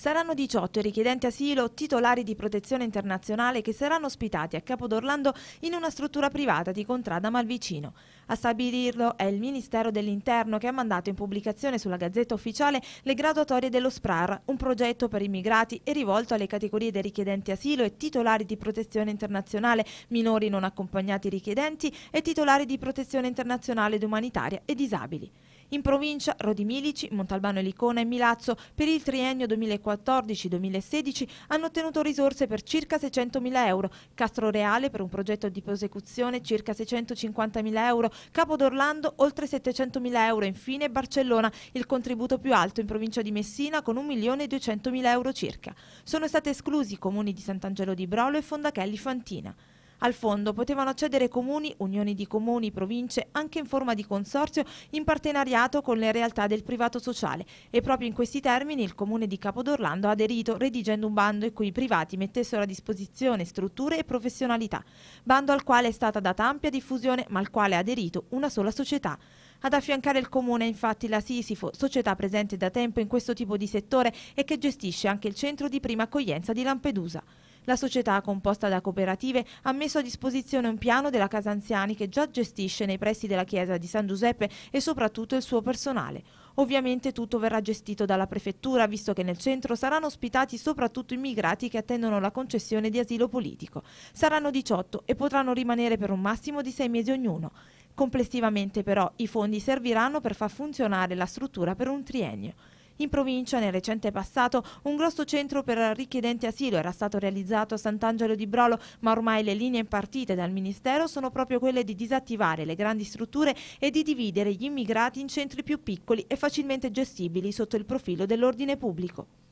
Saranno 18 i richiedenti asilo titolari di protezione internazionale che saranno ospitati a Capodorlando in una struttura privata di Contrada Malvicino. A stabilirlo è il Ministero dell'Interno che ha mandato in pubblicazione sulla Gazzetta Ufficiale le graduatorie dello SPRAR, un progetto per immigrati e rivolto alle categorie dei richiedenti asilo e titolari di protezione internazionale, minori non accompagnati richiedenti e titolari di protezione internazionale ed umanitaria e disabili. In provincia Rodimilici, Montalbano e Licona e Milazzo per il triennio 2014-2016 hanno ottenuto risorse per circa 600.000 euro, Castro Reale per un progetto di prosecuzione circa 650.000 euro, Capo d'Orlando oltre 700.000 euro e infine Barcellona il contributo più alto in provincia di Messina con 1.200.000 euro circa. Sono stati esclusi i comuni di Sant'Angelo di Brolo e Fondachelli Fantina. Al fondo potevano accedere comuni, unioni di comuni, province, anche in forma di consorzio, in partenariato con le realtà del privato sociale e proprio in questi termini il comune di Capodorlando ha aderito redigendo un bando in cui i privati mettessero a disposizione strutture e professionalità, bando al quale è stata data ampia diffusione ma al quale ha aderito una sola società. Ad affiancare il comune è infatti la Sisifo, società presente da tempo in questo tipo di settore e che gestisce anche il centro di prima accoglienza di Lampedusa. La società, composta da cooperative, ha messo a disposizione un piano della Casa Anziani che già gestisce nei pressi della chiesa di San Giuseppe e soprattutto il suo personale. Ovviamente tutto verrà gestito dalla prefettura, visto che nel centro saranno ospitati soprattutto immigrati che attendono la concessione di asilo politico. Saranno 18 e potranno rimanere per un massimo di 6 mesi ognuno. Complessivamente però i fondi serviranno per far funzionare la struttura per un triennio. In provincia, nel recente passato, un grosso centro per richiedenti asilo era stato realizzato a Sant'Angelo di Brolo, ma ormai le linee impartite dal Ministero sono proprio quelle di disattivare le grandi strutture e di dividere gli immigrati in centri più piccoli e facilmente gestibili sotto il profilo dell'ordine pubblico.